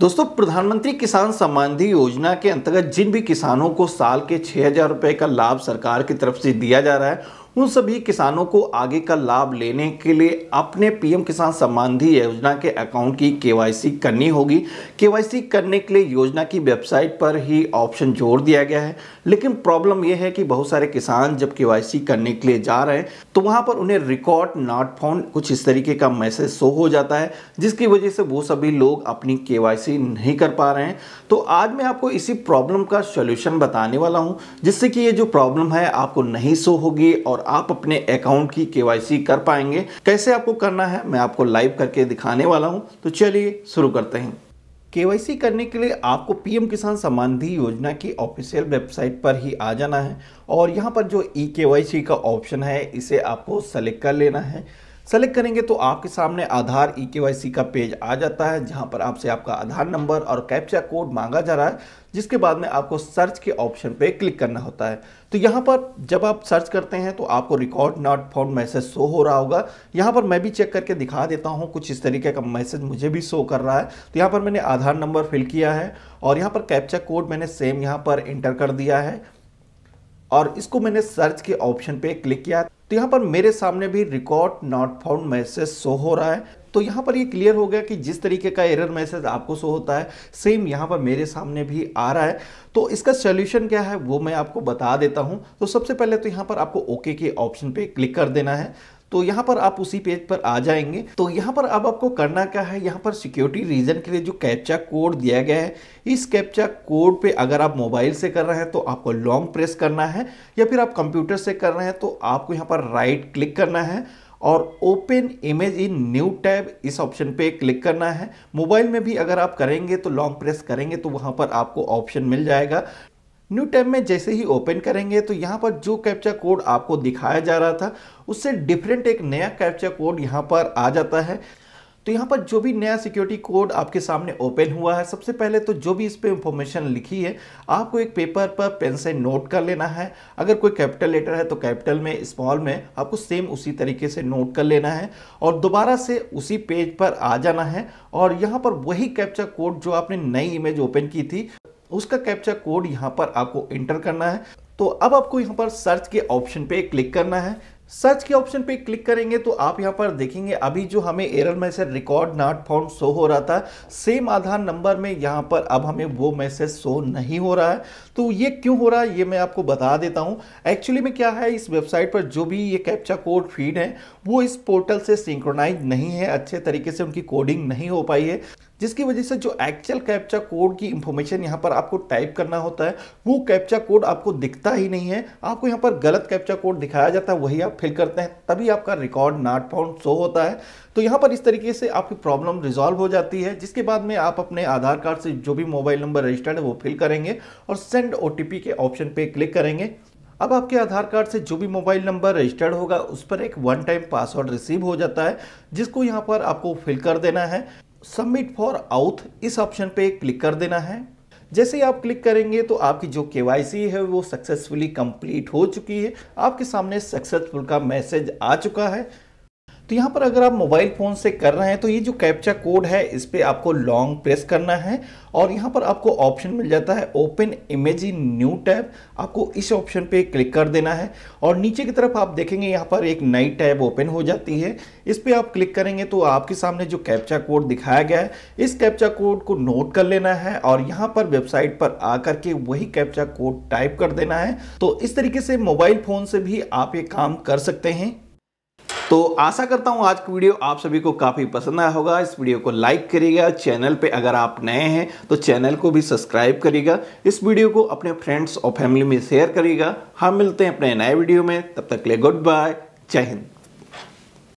दोस्तों प्रधानमंत्री किसान सम्मान निधि योजना के अंतर्गत जिन भी किसानों को साल के छः हज़ार रुपये का लाभ सरकार की तरफ से दिया जा रहा है उन सभी किसानों को आगे का लाभ लेने के लिए अपने पीएम किसान सम्मान निधि योजना के अकाउंट की केवाईसी करनी होगी केवाईसी करने के लिए योजना की वेबसाइट पर ही ऑप्शन जोड़ दिया गया है लेकिन प्रॉब्लम यह है कि बहुत सारे किसान जब केवाईसी करने के लिए जा रहे हैं तो वहाँ पर उन्हें रिकॉर्ड नॉट फाउंड कुछ इस तरीके का मैसेज शो हो जाता है जिसकी वजह से वो सभी लोग अपनी के नहीं कर पा रहे हैं तो आज मैं आपको इसी प्रॉब्लम का सोल्यूशन बताने वाला हूँ जिससे कि ये जो प्रॉब्लम है आपको नहीं शो होगी और और आप अपने अकाउंट की केवाईसी कर पाएंगे कैसे आपको करना है मैं आपको लाइव करके दिखाने वाला हूं तो चलिए शुरू करते हैं केवाईसी करने के लिए आपको पीएम किसान सम्मान निधि योजना की ऑफिशियल वेबसाइट पर ही आ जाना है और यहाँ पर जो ई केवाईसी का ऑप्शन है इसे आपको सेलेक्ट कर लेना है सेलेक्ट करेंगे तो आपके सामने आधार ई e के का पेज आ जाता है जहां पर आपसे आपका आधार नंबर और कैप्चा कोड मांगा जा रहा है जिसके बाद में आपको सर्च के ऑप्शन पे क्लिक करना होता है तो यहाँ पर जब आप सर्च करते हैं तो आपको record not found message show हो रहा होगा यहाँ पर मैं भी चेक करके दिखा देता हूँ कुछ इस तरीके का मैसेज मुझे भी शो कर रहा है तो यहाँ पर मैंने आधार नंबर फिल किया है और यहाँ पर कैप्चा कोड मैंने सेम यहाँ पर इंटर कर दिया है और इसको मैंने सर्च के ऑप्शन पे क्लिक किया तो यहाँ पर मेरे सामने भी record not found message show हो रहा है तो यहाँ पर ये यह क्लियर हो गया कि जिस तरीके का एरर मैसेज आपको शो होता है सेम यहाँ पर मेरे सामने भी आ रहा है तो इसका सोल्यूशन क्या है वो मैं आपको बता देता हूँ तो सबसे पहले तो यहाँ पर आपको ओके के ऑप्शन पे क्लिक कर देना है तो यहाँ पर आप उसी पेज पर आ जाएंगे तो यहाँ पर अब आपको करना क्या है यहाँ पर सिक्योरिटी रीजन के लिए जो कैप्चा कोड दिया गया है इस कैप्चा कोड पे अगर आप मोबाइल से कर रहे हैं तो आपको लॉन्ग प्रेस करना है या फिर आप कंप्यूटर से कर रहे हैं तो आपको यहाँ पर राइट क्लिक करना है और open image in new tab इस ऑप्शन पे क्लिक करना है मोबाइल में भी अगर आप करेंगे तो लॉन्ग प्रेस करेंगे तो वहाँ पर आपको ऑप्शन मिल जाएगा न्यू टैब में जैसे ही ओपन करेंगे तो यहाँ पर जो कैप्चा कोड आपको दिखाया जा रहा था उससे डिफरेंट एक नया कैप्चा कोड यहाँ पर आ जाता है तो यहाँ पर जो भी नया सिक्योरिटी कोड आपके सामने ओपन हुआ है सबसे पहले तो जो भी इस पर इंफॉर्मेशन लिखी है आपको एक पेपर पर पेन से नोट कर लेना है अगर कोई कैपिटल लेटर है तो कैपिटल में स्मॉल में आपको सेम उसी तरीके से नोट कर लेना है और दोबारा से उसी पेज पर आ जाना है और यहाँ पर वही कैप्चा कोड जो आपने नई इमेज ओपन की थी उसका कैप्चा कोड यहाँ पर आपको एंटर करना है तो अब आपको यहाँ पर सर्च के ऑप्शन पे क्लिक करना है सर्च के ऑप्शन पे क्लिक करेंगे तो आप यहाँ पर देखेंगे अभी जो हमें error message record not found show हो रहा था सेम आधार नंबर में यहाँ पर अब हमें वो मैसेज शो नहीं हो रहा है तो ये क्यों हो रहा है ये मैं आपको बता देता हूँ एक्चुअली में क्या है इस वेबसाइट पर जो भी ये कैप्चा कोड फीड है वो इस पोर्टल से सिंक्रोनाइज नहीं है अच्छे तरीके से उनकी कोडिंग नहीं हो पाई है जिसकी वजह से जो एक्चुअल कैप्चा कोड की इंफॉर्मेशन यहाँ पर आपको टाइप करना होता है वो कैप्चा कोड आपको दिखता ही नहीं है आपको यहाँ पर गलत कैप्चा कोड दिखाया जाता है वही आप फिल करते हैं तभी आपका रिकॉर्ड नॉट फाउंड शो होता है तो यहाँ पर इस तरीके से आपकी प्रॉब्लम रिजॉल्व हो जाती है जिसके बाद में आप अपने आधार कार्ड से जो भी मोबाइल नंबर रजिस्टर्ड है वो फिल करेंगे और सेंड ओ के ऑप्शन पर क्लिक करेंगे अब आपके आधार कार्ड से जो भी मोबाइल नंबर रजिस्टर्ड होगा उस पर एक वन टाइम पासवर्ड रिसीव हो जाता है जिसको यहाँ पर आपको फिल कर देना है सबमिट फॉर आउथ इस ऑप्शन पे क्लिक कर देना है जैसे ही आप क्लिक करेंगे तो आपकी जो के है वो सक्सेसफुली कंप्लीट हो चुकी है आपके सामने सक्सेसफुल का मैसेज आ चुका है तो यहाँ पर अगर आप मोबाइल फ़ोन से कर रहे हैं तो ये जो कैप्चा कोड है इस पर आपको लॉन्ग प्रेस करना है और यहाँ पर आपको ऑप्शन मिल जाता है open image in new tab आपको इस ऑप्शन पे क्लिक कर देना है और नीचे की तरफ आप देखेंगे यहाँ पर एक नई टैब ओपन हो जाती है इस पर आप क्लिक करेंगे तो आपके सामने जो कैप्चा कोड दिखाया गया है इस कैप्चा कोड को नोट कर लेना है और यहाँ पर वेबसाइट पर आकर के वही कैप्चा कोड टाइप कर देना है तो इस तरीके से मोबाइल फ़ोन से भी आप ये काम कर सकते हैं तो आशा करता हूँ आज की वीडियो आप सभी को काफ़ी पसंद आया होगा इस वीडियो को लाइक करिएगा चैनल पे अगर आप नए हैं तो चैनल को भी सब्सक्राइब करिएगा इस वीडियो को अपने फ्रेंड्स और फैमिली में शेयर करिएगा हम मिलते हैं अपने नए वीडियो में तब तक ले गुड बाय जय हिंद